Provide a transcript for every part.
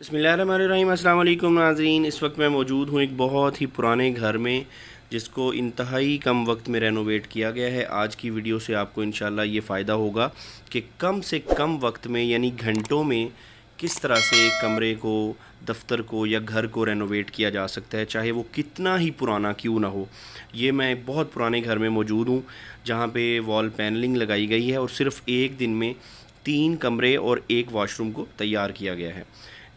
बसमिल अल्लाम नाजरीन इस वक्त मैं मौजूद हूँ एक बहुत ही पुराने घर में जिसको इंतहाई कम वक्त में रेनोवेट किया गया है आज की वीडियो से आपको इन ये फ़ायदा होगा कि कम से कम वक्त में यानी घंटों में किस तरह से कमरे को दफ्तर को या घर को रेनोवेट किया जा सकता है चाहे वो कितना ही पुराना क्यों ना हो ये मैं बहुत पुराने घर में मौजूद हूँ जहाँ पे वॉल पैनलिंग लगाई गई है और सिर्फ एक दिन में तीन कमरे और एक वाशरूम को तैयार किया गया है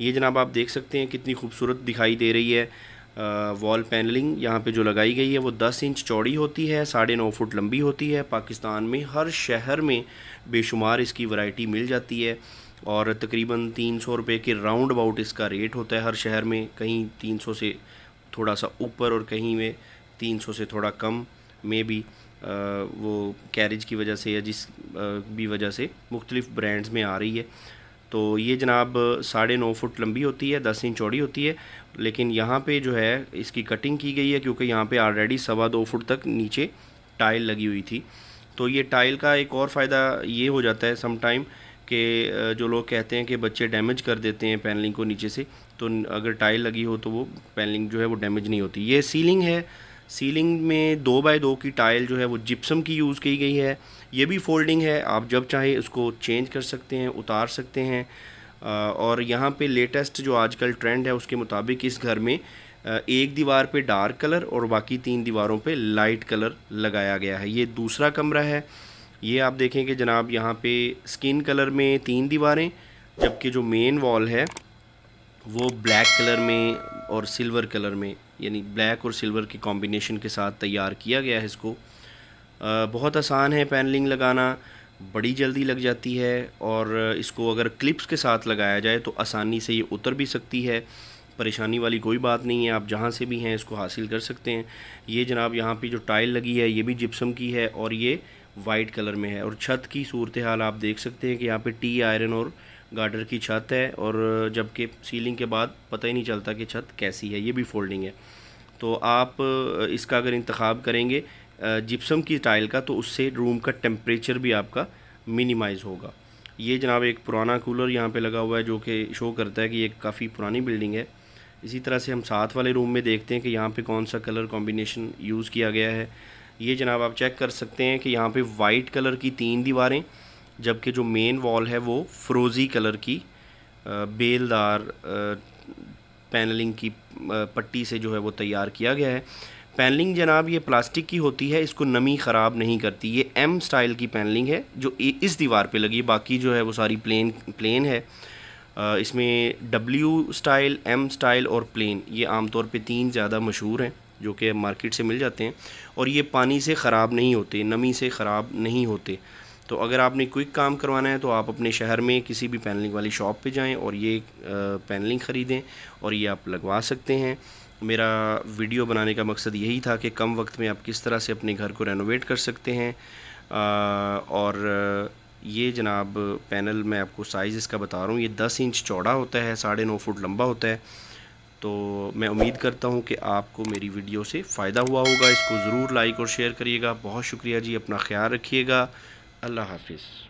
ये जनाब आप देख सकते हैं कितनी खूबसूरत दिखाई दे रही है वॉल पैनलिंग यहाँ पे जो लगाई गई है वो 10 इंच चौड़ी होती है साढ़े नौ फुट लंबी होती है पाकिस्तान में हर शहर में बेशुमार इसकी वैरायटी मिल जाती है और तकरीबन तीन सौ रुपये के राउंड अबाउट इसका रेट होता है हर शहर में कहीं तीन सौ से थोड़ा सा ऊपर और कहीं में तीन सौ से थोड़ा कम में भी वो कैरेज की वजह से या जिस भी वजह से मुख्तलिफ़ ब्रांड्स में आ रही है तो ये जनाब साढ़े नौ फुट लंबी होती है दस इंच चौड़ी होती है लेकिन यहाँ पे जो है इसकी कटिंग की गई है क्योंकि यहाँ पे ऑलरेडी सवा दो फुट तक नीचे टाइल लगी हुई थी तो ये टाइल का एक और फ़ायदा ये हो जाता है सम टाइम जो लोग कहते हैं कि बच्चे डैमेज कर देते हैं पैनलिंग को नीचे से तो अगर टाइल लगी हो तो वो पैनलिंग जो है वो डैमेज नहीं होती ये सीलिंग है सीलिंग में दो बाय दो की टाइल जो है वो जिप्सम की यूज़ की गई है ये भी फोल्डिंग है आप जब चाहे उसको चेंज कर सकते हैं उतार सकते हैं और यहाँ पे लेटेस्ट जो आजकल ट्रेंड है उसके मुताबिक इस घर में एक दीवार पे डार्क कलर और बाकी तीन दीवारों पे लाइट कलर लगाया गया है ये दूसरा कमरा है ये आप देखें कि जनाब यहाँ पे स्किन कलर में तीन दीवारें जबकि जो मेन वॉल है वो ब्लैक कलर में और सिल्वर कलर में यानी ब्लैक और सिल्वर के कॉम्बिनेशन के साथ तैयार किया गया है इसको बहुत आसान है पैनलिंग लगाना बड़ी जल्दी लग जाती है और इसको अगर क्लिप्स के साथ लगाया जाए तो आसानी से ये उतर भी सकती है परेशानी वाली कोई बात नहीं है आप जहाँ से भी हैं इसको हासिल कर सकते हैं ये जनाब यहाँ पे जो टाइल लगी है ये भी जिप्सम की है और ये वाइट कलर में है और छत की सूरत हाल आप देख सकते हैं कि यहाँ पे टी आयरन और गार्डर की छत है और जबकि सीलिंग के बाद पता ही नहीं चलता कि छत कैसी है ये भी फोल्डिंग है तो आप इसका अगर इंतखब करेंगे जिप्सम की टाइल का तो उससे रूम का टेम्परेचर भी आपका मिनिमाइज़ होगा ये जनाब एक पुराना कूलर यहाँ पे लगा हुआ है जो कि शो करता है कि ये काफ़ी पुरानी बिल्डिंग है इसी तरह से हम साथ वाले रूम में देखते हैं कि यहाँ पे कौन सा कलर कॉम्बिनेशन यूज़ किया गया है ये जनाब आप चेक कर सकते हैं कि यहाँ पे वाइट कलर की तीन दीवारें जबकि जो मेन वॉल है वो फ्रोज़ी कलर की बेलदार पैनलिंग की पट्टी से जो है वो तैयार किया गया है पैनलिंग जनाब ये प्लास्टिक की होती है इसको नमी ख़राब नहीं करती ये एम स्टाइल की पैनलिंग है जो इस दीवार पे लगी बाकी जो है वो सारी प्लेन प्लेन है इसमें डब्ल्यू स्टाइल एम स्टाइल और प्लेन ये आमतौर पे तीन ज़्यादा मशहूर हैं जो कि मार्केट से मिल जाते हैं और ये पानी से ख़राब नहीं होते नमी से ख़राब नहीं होते तो अगर आपने क्विक काम करवाना है तो आप अपने शहर में किसी भी पैनलिंग वाली शॉप पे जाएं और ये पैनलिंग ख़रीदें और ये आप लगवा सकते हैं मेरा वीडियो बनाने का मकसद यही था कि कम वक्त में आप किस तरह से अपने घर को रेनोवेट कर सकते हैं और ये जनाब पैनल मैं आपको साइज़ इसका बता रहा हूँ ये दस इंच चौड़ा होता है साढ़े नौ फुट लंबा होता है तो मैं उम्मीद करता हूँ कि आपको मेरी वीडियो से फ़ायदा हुआ होगा इसको ज़रूर लाइक और शेयर करिएगा बहुत शुक्रिया जी अपना ख्याल रखिएगा الله حافظ